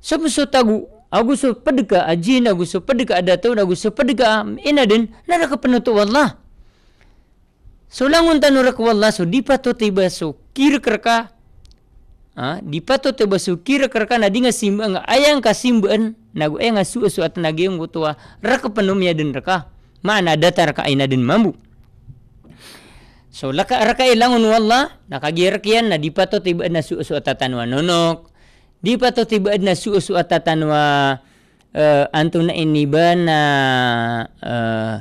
sabuso tago Agus so pedka ajin agus so pedka adatun agus so ina din nara kapanutu Allah. Sulang unta nurak wallah so dipato te baso kira kerka. di ha, dipato te baso kir kerka na dinga simba nga ayang ka simbeun na ayang asu asu at nagiung gu tua rak penum ya den reka. Mana datar ka aina den mambu. So laka raka ilangun wallah na kagir kian na dipato te baen asu asu at tanwa nonok. Dipato te baen asu asu at uh, antuna iniban na uh,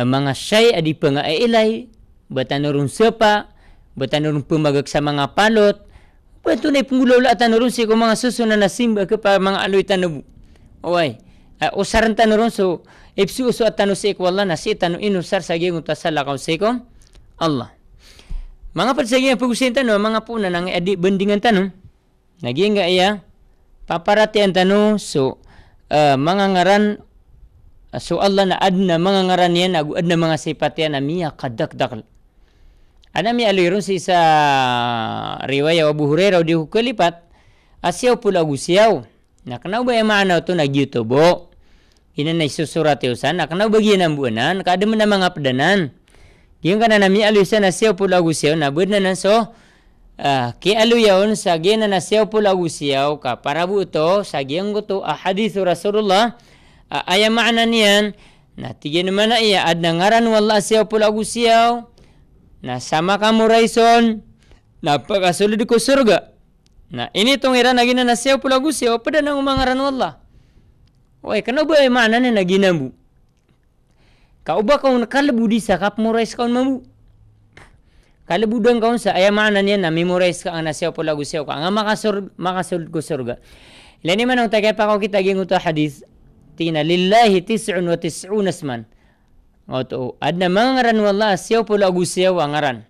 uh, mga syai adipa nga batanurong sopa, batanurong pumagag sa mga palot, Pwento na ipungulaw la tanuron si kung mga susunan na simba ka pa mga aloy tanubo. Oay, uh, ah, usaran tanuron so ipsi uso at tanu si ikwala na si tanu inusar sa gigong tasalakaw si oh. Allah. Mga pagsagay ang pagusin tanong, mga po na nang edi bendingan tanong, naging nga iya, paparati ang tanong, so uh, mga ngaran, ah, so Allah na adna mga ngaran yan, aguad na mga sipatyan na miya kadakdakal. Anam ya alirun sa riwayat Abu Hurairah di hukalipat. Asyau pulau gusiau. Nah kenapa bayang mana tu nak gitu bo? Ina na isu surat itu ya sana. Kenapa bagi enam bulanan? Kadem mana mangap danan? Kian kan anam ya alirun sana asyau pulau gusiau. Nah bulanan so. Ah, ke alu ya on sagi na nasiau pula gusiau ka para buto sagi ang guto ahadis Rasulullah ah, ayam mana Nah tiga tigen mana iya ad nangaran wala siau Nah sama kamu Raison. Nah apakah sulit di surga? Nah ini tong heran lagi nana siapa pula gusi apa dan nama ngaran Allah. Wah kenapa buat mana nih lagi nambu? Kau ubah kau nak lebih budi sakap murais kau nambu. Kalau budang kau sa ayam mana nih nami murais kau nasi apa lagu siapa kau ngama kasur makasur surga. Lain mana untuk kita kita gengutah hadis. Tina lillahi tisun wa tisun asman. Oto oh, adna mangaran wala siaw pula gusia wangaran.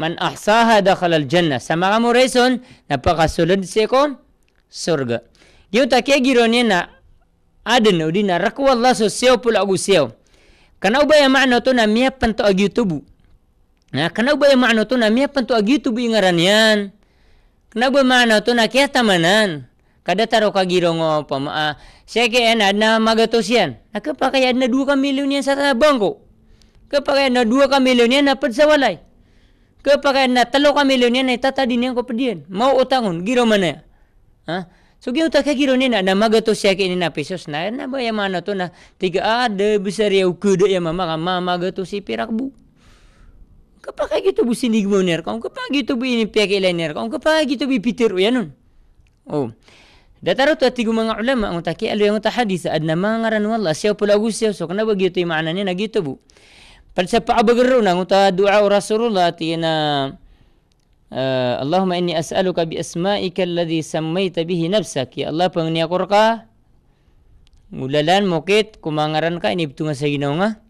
Man ahsah ada kalal jannah. Sama kamu reason napa sulud si ko surga. Yo tak kaya gironi na adan udi na raku wala so siaw pula gusia. Kana uba ya makna to na mia pantu agi tubu. Nah, ha, kana uba ya makna to na mia pantu agi tubu ingaranian? yan. Kana uba makna to na tamanan kada taro kagi rongo apa ma ah, saya ke ana na magatosian aku pakai ana dua kamilion yang sa bangko ah, ke pakai ana dua kamilion yang dapat sawalai ke pakai ana telo kamilion yang tata tadi ni ko pedian mau utangun giro mana ha so ge utak ke giro ni na na magatosian ke ini na pesos na na ba mana tu na tiga ada besar ya ria ukudo ya mama ka mama magatosi pirak bu Kepakai gitu bu sini gimana? Kamu kepakai gitu bu ini pihak lainnya? Kamu kepakai gitu bu Peter? Ya nun. Oh, Dataru tu tiga mga ulama ang utaki alu yang utah hadis ad nama ngaran wallah siapa pula so kena bagi tu maknanya nagi tu bu. Pada siapa abagru nang utah doa Rasulullah tina eh, Allahumma inni as'aluka bi asma'ika alladhi sammaita bihi nafsak ya Allah pangni akurka ngulalan mukit kumangaran ka ini bitunga sa ginawa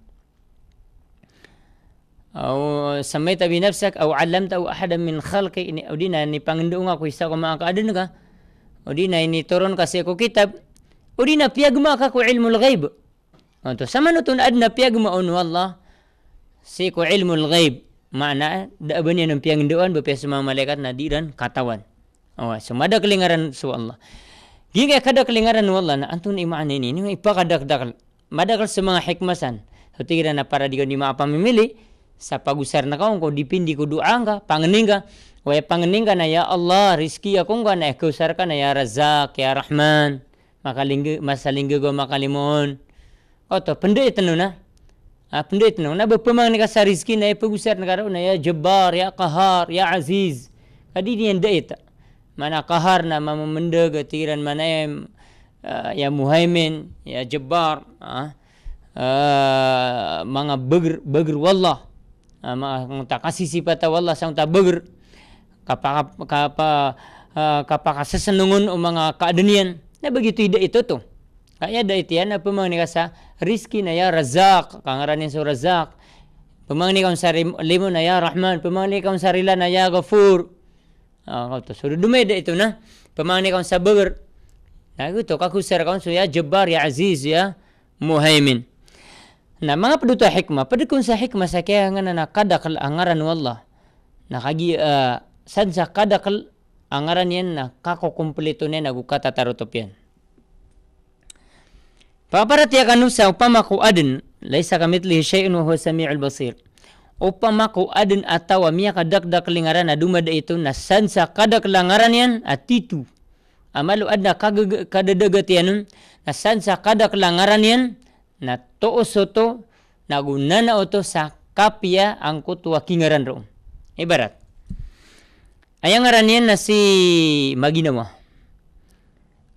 أو سميت بنفسك أو علمت أو أحدا من خلقي أو دينا أني بانغندو أكو إساقو ما أكو أدنك Odi na ini turun kasih aku kitab. Odina piagma kaku ilmu al-ghaib. Untuk ha, sama nutun adna piagma unu Allah. Si ilmu al-ghaib. Makna eh, da abunya nun piang doan bepe semua malaikat nadiran katawan. Oh, semua ada kelingaran su Allah. Gingga kada kelingaran nu Allah. Antun iman ini. Ini ipa kada kada. Mada semua hikmasan. Hati kira na para dikondima apa memilih. Sapa gusar na kau. Kau dipindi ku doa angka. Panganingga. Wa pangening kana ya Allah rizki aku ngan ekusar kana ya Razak ya Rahman. Maka linggu masa linggu gua maka limun. Oh tu pendek itu nuna. Ah pendek itu nuna. Nabi pemang ni kasar rizki naya pengusar negara naya jabar ya, ya Qahar ya Aziz. Kadi ni pendek itu. Mana Qahar nama memendek tiran mana ya ya Muhaimin ya jabar Ah, ah mana beger beger. Allah. Ah mana tak kasih sifat Allah sang tak beger kapak kapak uh, eh, kapak sesenungun o mga eh, kaadunian na begitu ida ito to kaya da ito yan na pumangani sa riski na ya razak kangaranin sa razak pumangani ka sa limo na ya rahman pumangani ka sa rila na ya gafur ah uh, to so dumay da ito na pumangani ka sa bagar na ito kakusar ka sa ya jabbar ya aziz ya muhaimin na mga paduto hikma padukun sa hikma sa kaya nga na nakadakal angaran wallah nakagi uh, eh, san sa kada kal ang aran yan na kakukumpleto na nagukata tarotop yan. Paparati akan ya usah upama ku adin laisa kamit lihi syai'un wa huwa sami'ul basir. Upama ku adin atawa miya kadak dak lingaran aduma da itu na san sa kada kelangaran yan atitu. Amalu adna kadadagat yanun na san sa kada kelangaran yan na to'o soto na gunana oto sa kapia ya angkut wakingaran roon. Ibarat. Ayang aranian na si Magina mo.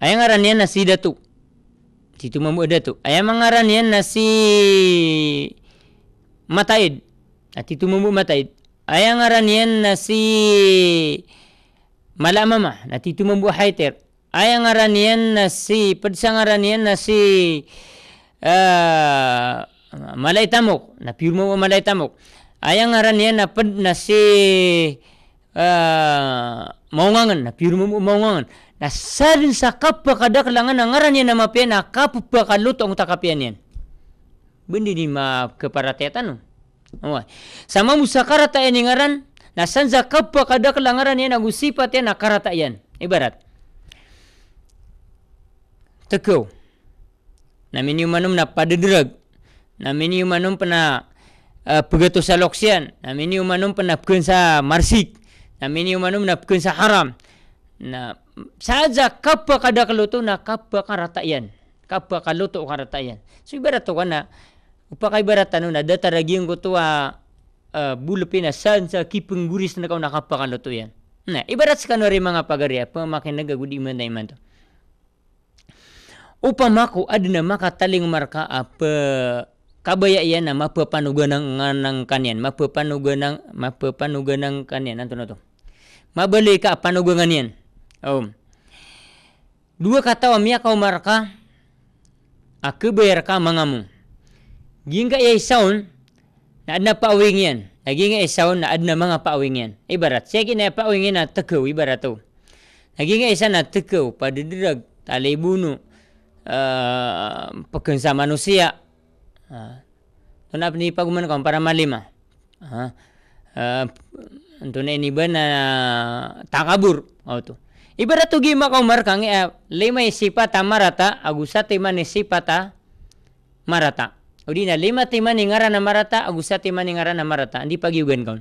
Ayang aranian na si Datu. Dito mo mo Datu. Ayang mga aranian na si Mataid. At dito mo Mataid. Ayang aranian na si Malamama. At ah, dito mo Haiter. Ayang aranian na si Pagsang aranian na si uh, ah, Malay Tamok. Na pure mo mo Tamok. Ayang aranian na pad na si Ah, maungangan na piru maungangan na sarin sa kapwa kada kailangan ang aran yan na mapiyan na kapwa kaluto ang takapiyan yan. Bindi ni ma keparateta no. Oh. Sama musa karata yan yung aran na san sa kapwa kada kailangan yan ang usipat yan na karata yan. Ibarat. Tekaw. Na minyumanom na padadrag. Na minyumanom pa na uh, ah, pagato sa loksyan. Na minyumanom pa na pagkansa marsik. marsik. namini umanum napkin sa haram na saja kappa kada kaluto na kappa karatayan kappa kaluto karatayan so ibarat ka na upakay barata no na dataragin ko to uh, ah, uh, ah, bulupi na sansa kipungguris na kao nakappa kaluto yan na ibarat sa kanori mga pagarya pamakin nagagudi man na iman to upamako adna makataling marka apa ah, kabaya yan na mapapanugan ng, ng kanyan mapapanugan ng mapapanugan ng kanyan anto na to mabali ka panugungan yan. Oh. Dua kata wa miya kau marka aku ka mga mo. Gingga ay nak ada adna pauwing yan. Nagingga ay saon na adna mga pauwing yan. Ibarat, saya kena pauwing yan nak tekaw, ibarat tu. Nagingga ay saon na tekaw pada dirag talibuno uh, eh, pagkansa manusia. Uh, ha. Tunap ni paguman kong para malima. Lah. Ha. Uh, eh, uh, antuna ini bana eh, takabur oh tu ibarat tu gimak Omar kang eh, lima sifat marata agusa tima ni sifat marata udina lima timan ni ngaran marata agusa tima ni ngaran marata andi pagi ugan kau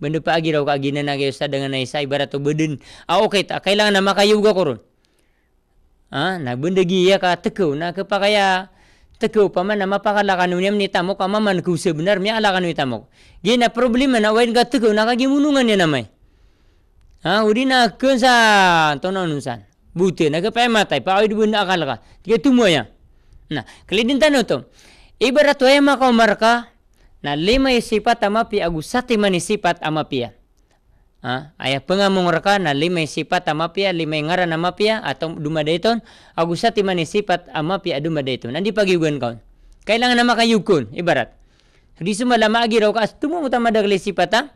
benda pagi rau kagina nagi usa dengan naisa ibarat tu beden ah okey tak kailangan nama kayu ga korun ah na benda gi ya ka Nak na kepakaya teka upama nama pakar la kanu ni muk kama man ku sebenar mi ala kanu Jadi gina problem mana wain kat teka nak kagi munungan ni namai ha uri na kensa tono nusan bute nak ke pemata pa oi dibun akal ka tiga tumo ya na kelidin tano to ibarat wae eh, ma ka marka na lima sifat ama pi agusati mani sifat ama pia. Ya. Ha? Ayah pengamung mereka na ha, lima sifat amapia, lima nama pia atau dumada itu. Aku sati mana sifat amapia dumada itu. Nanti pagi ugan kau. Kailangan nama kayu kun, ibarat. Di semua lama agi rau kaas tumu utama dah kali sifat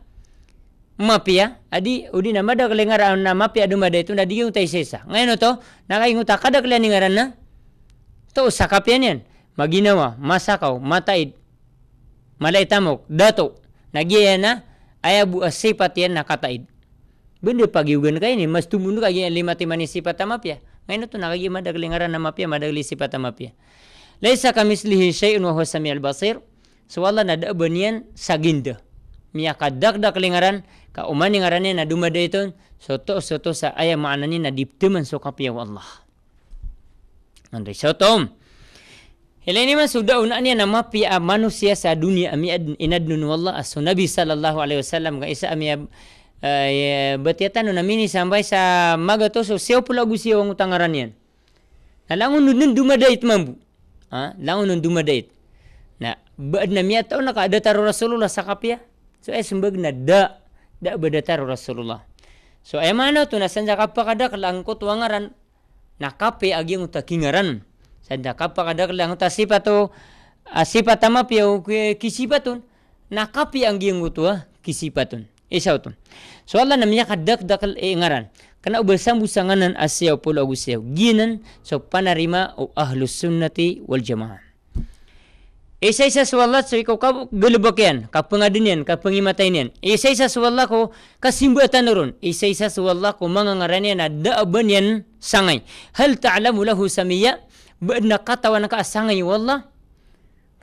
amapia. Ha? Adi udin nama dah kali ngaran amapia dumada itu. Nanti kita isesa. Ngayon itu, nak kaya tak ada kali ngaran na. Ha? Itu usakapian yan. Maginawa, masakaw, mataid, malaitamok, dato. Nagiyaya datuk gaya na aya sifat yang nak kata Benda pagi ugan kaya ni, mas tumbun kaya yang lima timani sifat tamap ya. Ngayon tu nak kaya madag lingaran nama ya, madag li sifat tamap ya. Laisa kamislihi syai'un wa huwasami al-basir. So Allah nada abanian saginda. Mia kadak dak lingaran, ka uman lingarannya naduma da itu, soto soto sa aya maknanya nadip teman sokapi ya Allah. Andai sotom. Andai sotom ni man sudah unani nama pihak ah, manusia sa dunia ami inad nun walla asu nabi sallallahu alaihi wasallam ga isa ami ah, ah, ya, betiatan unami ni sampai sa magato so seo pula gusi wong utangaranian. Na langun nun nun duma dait mambu. Ha, langun nun duma dait. Na ba'd na miat nak ada taru rasulullah sakapia. So ai eh, sembag na da da ba'da taru rasulullah. So ai eh, mano tu na sanja kapakada kelangkut wangaran. Na kape agi ngutakingaran. kape agi ngutakingaran. Sanda kapa kada kelang ta sipa tu. Asipa ah, tama pia kisipa tu. Nakapi ang giyengu ah, tu kisipa eh, tu. Isaw tu. So Allah namanya kadak dakal e ngaran. Kena ubersam busanganan asiaw pulau agusiaw. Ginan so panarima u ahlus sunnati wal jamaah. Isa eh, isa sawalat so ikaw ka gulubakian, ka pangadinian, ka pangimatainian. Isa isa sawalat ko kasimbuatan na ron. Isa isa sawalat ko mga ngaranian na daabanian Hal ta'alamu lahu samiyah? benda kata wanak asangai wallah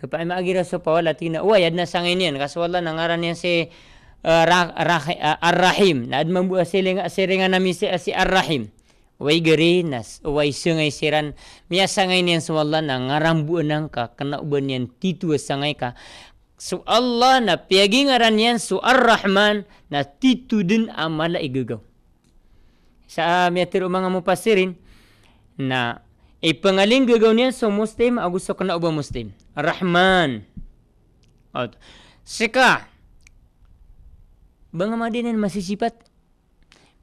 kepada mak agira so pawa latina wa ya na sangai nian kas wallah nang aran yang si uh, uh, ar-rahim nad mambu aseleng aseringan nami si si ar-rahim wa igri nas wa sungai siran mia sangai nian so wallah nang aran bu nang ka kena ben yang titu sangai ka so Allah na piagi ngaran yan so ar-rahman na titu din amala igugaw sa mia tiru mga mo pasirin na Ipangaling e gagawin sa muslim o gusto ka na uba muslim. Rahman. At, sika. Banga madinan masisipat.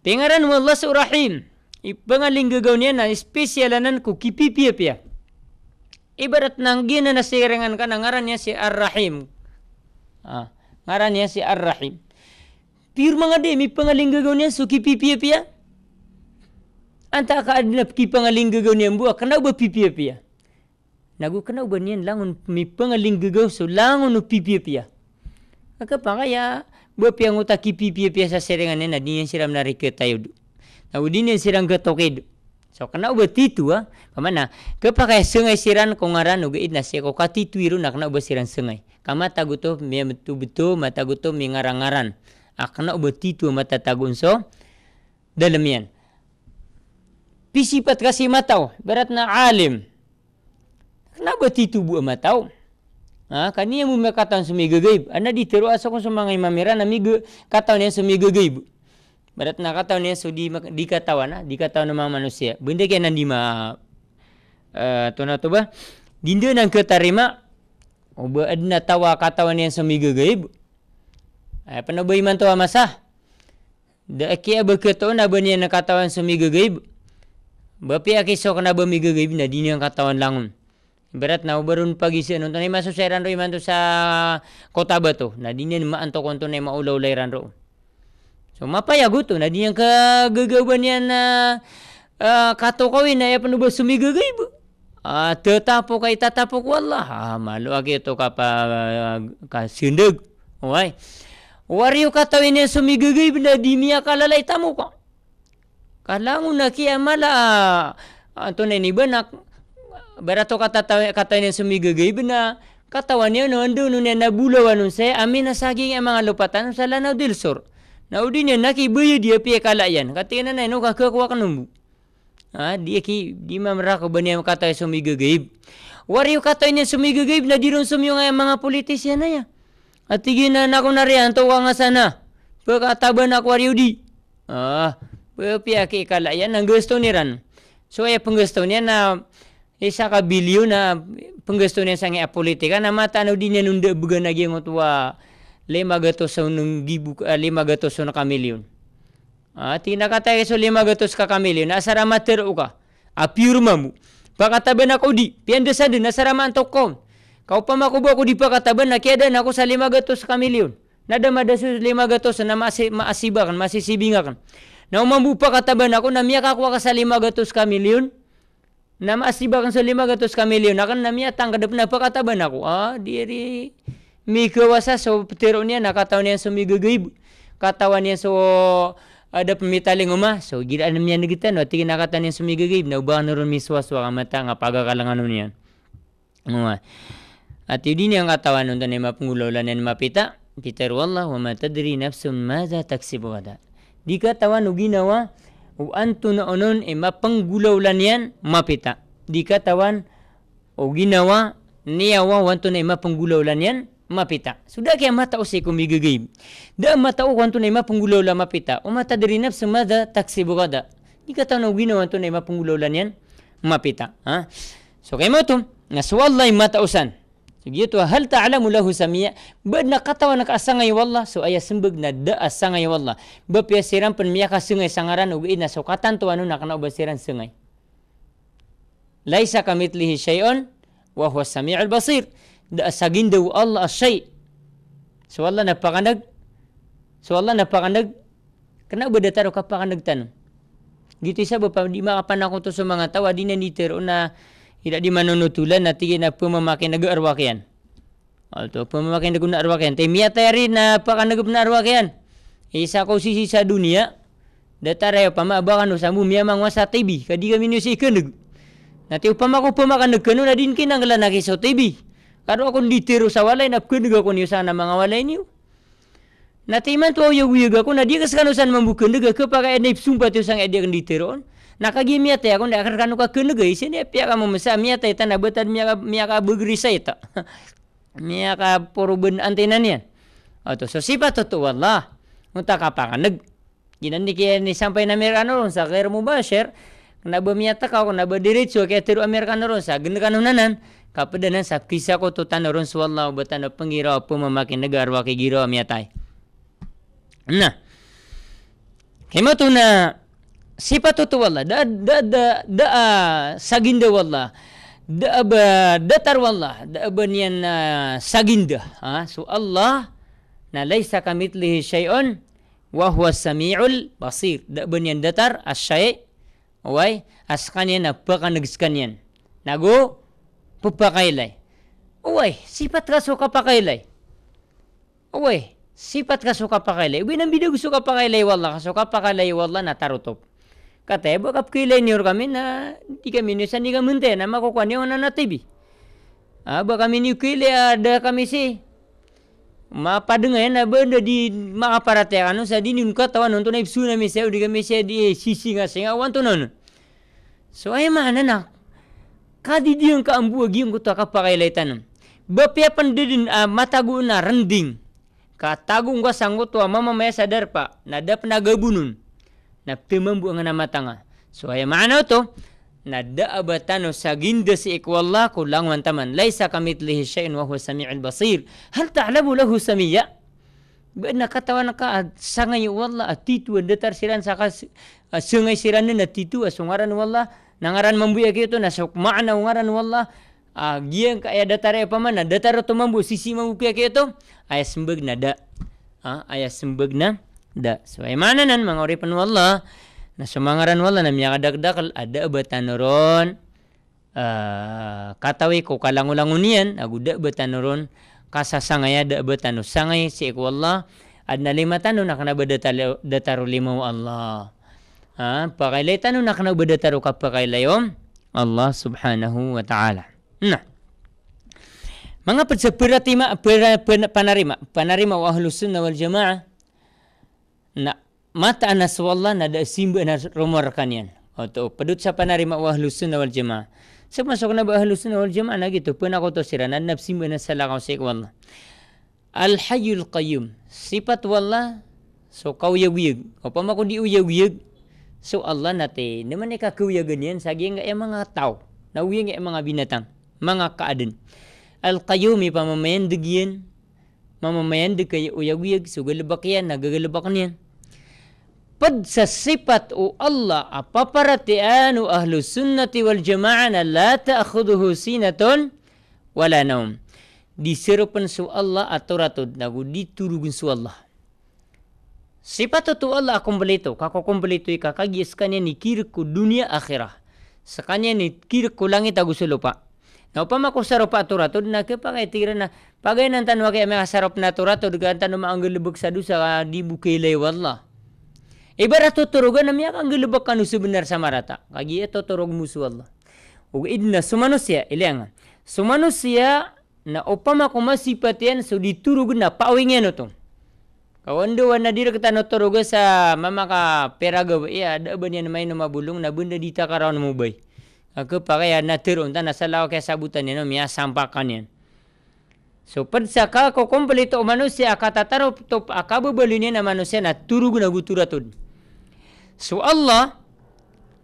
Pingaran mo Allah sa Rahim. Ipangaling e gagawin na espesyalanan ko kipipiyapya. Ibarat nang gina na siringan ka na ngaran niya si Ar-Rahim. Ah, ngaran niya si Ar-Rahim. Pero mga di, may pangaling gagawin niya, suki pipiyapya. Antara kat ada pergi pengaling gegau ni ambuah. Kena ubah pipi api ya. Nak kena ubah ni langun mi pengaling gegau. So langun u pipi api Maka ah. pangkat ya. Buat pihak ngutaki pipi api asa serangan ni. Nah yang siram narik ke tayo duk. Nah udin yang siram ke toke duk. So kena ubah titu ha. Ah? Kemana? Kepakai sungai siram kongaran uga itna siya. Kau kati tuiru nak kena ubah siram sungai. Kama tagu tu miya betul-betul. Mata gu tu miya ngarang-ngaran. Akna ah, ubah titu mata tagun so. Dalam yang. Pisipat kasih matau. Berat na alim. Kenapa titu buat matau? Ha, kan yang mumpah katan semi gegeib. Anda diteru asok semangai mamera nami ge, katan yang semi gegeib. Berat na katan yang sudi di Dikatawan ah, nama manusia. Benda kena nanti ma... Uh, eh, Tuan Dinda nan ketarima. Oba ada tawa katawan yang semi gegeib. Eh, pernah beriman tawa masah. Da kia berketa nak benda yang katawan gegeib. Bapak kisah kena bumi gagai bina di ni angkatawan langun. Berat na ubarun pagi sa nonton ni masuk sayran ro iman tu sa kota ba tu. Na di ni ma anto konto ni ma ulau So mapa ya gutu na di ni ka gagawan yan na eh, uh, eh, kato kawin na ya penuh basumi gagai bu. Ah, tetapu kai tetapu ku ah, malu aki tu kapa uh, eh, ka sindeg. Wai. Wariu katawin ya sumi gagai bina di ni akalalai tamu kong. Alangun na kia mala. Anto ah, na benak. Berato kata kata ini semi gegei bena. Kata wanita no andu nu ne nabula wanu se amin asagi emang alopatan, salah na dilsor. Na udine na ki buyu dia pie kalayan. Kata ina na no ka ke kwa kanumbu. Ha dia ki di mamra ko bani kata semi gegei. Wariu kata ini semi gegei na dirun semyo ngai emang politis ya na ya. Atigina na ko na ri anto wa Pe kata benak wariu di. Ah. Pagpiyakikala yan ang gusto ni Ran. So ay eh, panggusto niya na eh, isa ka bilyon na panggusto niya sa nga politika na matanaw din niya nung dabugan na giyong tuwa lima gatos sa nung gibu uh, lima gatos sa nakamilyon. Ah, tinakatay so lima gatos ka kamilyon. Asara mater uka. Apure mo. Pakataban ako di. Piandasa din. Asara man tokom. Kau pa makubo ako di pakataban. Nakiadan ako sa lima gatos kamilyon. Nadamada sa lima gatos na maasi, maasiba kan, masisibinga Na umambu pa kataban ako aku miyak ako sa lima gatos ka milyon. Na maasiba kang sa lima gatos ka kan na miyak tangkadap na pa kataban ako. Ah, diri. Mi kawasa so, petiro niya na katawan so, migagayib. Katawan niya sa so, ada ah, pemitaling umah. So, gira na miyak na kita. No, tingin na katawan niya sa so, migagayib. Na nurun miswa suwa ka mata. Nga paga kalangan niya. Umah. At yun yang katawan untuk nama pengulauan dan nama pita. Peter Wallah tadri nafsun maza taksibu adat. Di katawan uginawa o anto na onon e mapanggulawlan yan mapita. Di katawan o ginawa niyawa wanto na e mapanggulawlan yan mapita. Sudah kaya mata o si Da mata o wanto na e mapanggulawlan mapita o mata dirinap sumada taksibukada. Di katawan o ginawa wanto na e mapanggulawlan yan mapita. Ha? So kaya mo ito, nga suwallay matausan. Jadi tu hal ta'lamu lahu samia benda kata wa nak asang ai wallah so aya sembeg na da asang ai wallah ba pesiran pen sungai sangaran ugi na so tu anu nak na sungai laisa kamitlihi syai'un wa huwa samiul basir da asagindu Allah asyai so wallah na pagandag so wallah na pagandag kena beda taruh ka pagandag tan gitu sa ba di ma apa nak tu semangat tawa dinan diteruna tidak di mana nutulan nanti kita apa memakai negara arwakian. Atau apa memakai negara arwakian. Temia teri na apa kan negara arwakian. Isa kau sisi sa dunia. Datar ayo pama abang sambu mia mang wasa tibi. Kadi kami ni usik kan Nanti upama aku pemakan negara nu nadin kena ngelak nak isa tibi. Kadu aku ditiru sa walai nak kena negara kuni usana mang awalai ni. Nanti mana tu ayo wiyaga aku nadi kesekan dosa membuka negara kepakai nipsum batu sang edi kan ditiru. Nanti nak kaji miata ya, kau nak kerja nuka kena gay sini, pihak kamu mesti miata itu nak betul miat miata kau begri saya tak, miata kau poruben antena ni, atau kan? ah, sesiapa tu tu Allah, muka kapa neg, jadi nanti kau ni sampai nama Amerika orang sah, kau rumah bashar, kena bermiat kau, kena berdiri cuci, kau terus Amerika orang sah, gendak nunanan. Kapa dana sa kisah ko tu tanda orang allah Oba tanda pengira apa memakai negara Wakil gira miatai Nah kemudian sifatutu wallah da da da da ah, saginda wallah da ah, ba datar wallah da ah, ba niyan uh, saginda ha? so Allah na laysa kamithlihi shay'un wa huwa samiul basir da ba niyan datar asyai okay as kanyan na pakanag kanyan nago pupakailay okay sifat ka so kapakailay okay sifat ka so kapakailay winambidag so kapakailay wallah ka so kapakailay wallah na tarutop kata ebo kap kile ni ur kami na tiga minu san tiga mente na mako kwa niwa na tibi aba ha, kami ni kile ada kami si ma apa padenga eh? na benda di ma aparat ya kanu sa di ni unka tawa nonton na ipsu na misa udik kami di sisi nga singa tu nonu so ay eh, mana nak, kadi di unka ambu agi unku taka pakai leitan bapia pendidin uh, mata guna rending kata gua sanggup tua mama saya sadar pak, nada pernah gabunun na tumambu nga namatanga. So ay maana to, na daabatano sa ginda si ikwallah ko lang wantaman. Laysa kamit lihi syain wa huwa sami'il basir. Hal ta'alamu lahu samiyya? Ba na katawan ka at ah, sangay wallah at ah, titu at datar siran saka kas ah, sangay siran na titu at sungaran wallah nangaran mambu ya kito na sukmaan mana ungaran wallah Ah, giyan ka datar ay paman datar to mambu sisi mambu kaya kaya to ay sembag na da ah, ay na da so mana mananan mga oripan wala na sumangaran wala na miyakadagdakal ada batanuron uh, ah, katawi ko kalangulangunian aguda batanuron kasasangaya betanu. Sangai si iku wala at nalima tanu nak nak badataro lima wa Allah ha? Ah, pakailay tanu na kana badataro kapakailayom Allah subhanahu wa ta'ala nah tima pejabat panarima panarima wahlusun ahlus sunnah jamaah nak mata anak sewallah nak ada simbu anak rumah rakanian. Oh tu, pedut siapa nari mak Wahlusun awal wal jemaah. Siapa masuk nak wahlu sunnah wal jemaah nak gitu. Pun aku tahu sirah, nak nak simbu anak salah kau syik wallah. al Hayul Qayyum. Sifat wallah, so kau ya wiyag. Apa maku di uya wiyag? So Allah nate, ni mana ka ku ya ganian sagi enggak emang tau. Na uya enggak emang binatang. Mangga kaaden. Al-Qayyum ipa mamayan degian. Mamamayan de kay uya wiyag so gele bakian na gele baknian pad sa sifat u Allah apa para tianu ahlu sunnati wal jama'an la ta'khuduhu sinatun wala naum diserupan su Allah atau ratu nagu diturugun su Allah sifat tu Allah akum belitu kakak akum belitu kakak giskan ni kirku dunia akhirah sekanya ni kirku langit agu selupa Nah, upama ko sarop atura to na ke pakai tira na pagai nantan wakai me sarop na tura to ga nantan ma anggel lebuk sadu sa di bukai lewallah. Ibarat tuturugan nami akan gelebakkan usul benar sama rata. Kagi ia tuturug musuh Allah. Uga idna sumanusia ilang. Kan? Sumanusia na upama ko masipatian so diturug na pawingen tu. Kawan do wan nadir kata sa mama ka peraga ya ada banyan main nama bulung na benda ditakaraun mubai. Aku pakai ana turun tan asal lawa ke sabutan ni no sampakan yan. So pensaka ko komplit manusia kata tarop top akabu balunya nama manusia na turug na guturatun. So Allah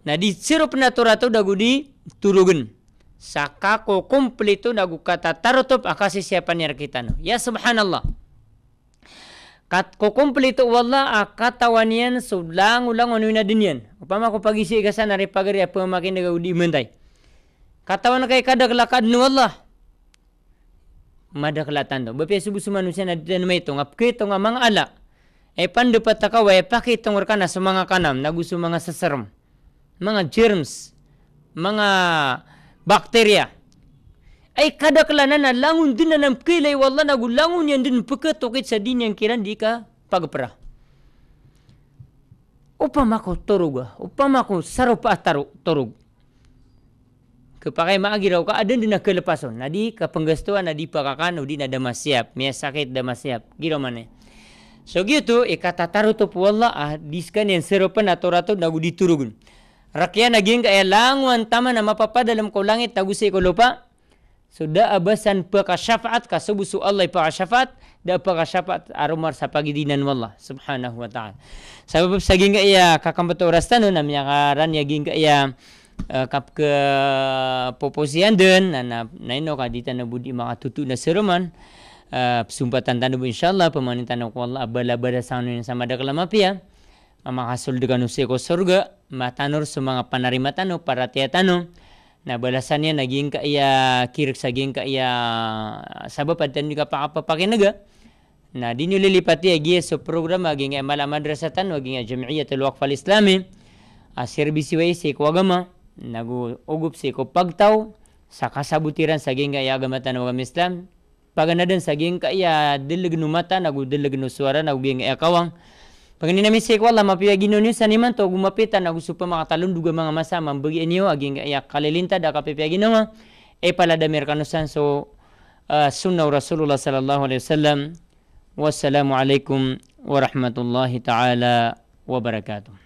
na di sirup na turato dagu di turugen. Saka ko kumplito dagu kata tarutup akasi siapa niar kita no. Ya subhanallah. Kat ko kumplito wala akatawanian sulang ulang onu na dinian. Upama ko pagi si ikasan nari pagari apa makin dagu di mentai. Katawan kay kada lakad nu Allah. Madak latando. Bapak subuh manusia na dinamay tongap kitong amang alak. Epan dapat tak awak pakai na semangat kanam, nagusu mga seserem, mga germs, mga bakteria. Ay kada kelana na langun din na nampkilay wala na gulangun yan din pukat okit sa din yang kiran di ka pagpera. Upam ako turug, upam ako sarupa taru, turug. Kepakai maagi raw ka adan din na kelepasan. Nadi ka penggastuan, nadi pakakan, udin na damasiap. Mia sakit damasiap. Giro mana? So gitu, e kata taru tu puwalla ah diskan yang serupan atau rato nagu diturugun. Rakyat lagi yang kaya langwan taman nama papa dalam kau langit tagu saya kau So dah abasan paka syafaat kasubu su Allah paka syafaat dah paka syafaat arumar ah, sapagi dinan wallah subhanahu wa ta'ala. Sebab sa saging ka kakam betul rastan no namnya karan yang ging ka kap ke proposian den na na ino ka ditan na budi mga tutu na seruman. Ah, persumpatan tanda bu insyaallah pemanin tanda ku Allah bala bala sanu yang sama ada kelam api ya mama hasil dengan usia ko surga matanur sumanga panarima tanu para tia tanu na balasannya naging ka iya kirik saging ka iya ah, sabab dan juga apa apa pakai naga na dinyo lilipati agi so program agi nga mala madrasah tanu agi nga jamiatul waqfal islami asir ah, bisi wei agama nagu ogup se ko pagtaw sa kasabutiran sa ginga agama tanu agama islam paganadan saging ka iya dilig no mata nagu dilig no suara nagu biyang iya kawang pag ninamisik wala mapiyagino niyo sa niman to gumapitan nagu supa makatalon duga mga masa mambagi niyo aging kaya kalilinta da kapipiyagino ma e pala da merkanusan so uh, ah, sunnah Rasulullah sallallahu alaihi wasallam wassalamu alaikum warahmatullahi taala wabarakatuh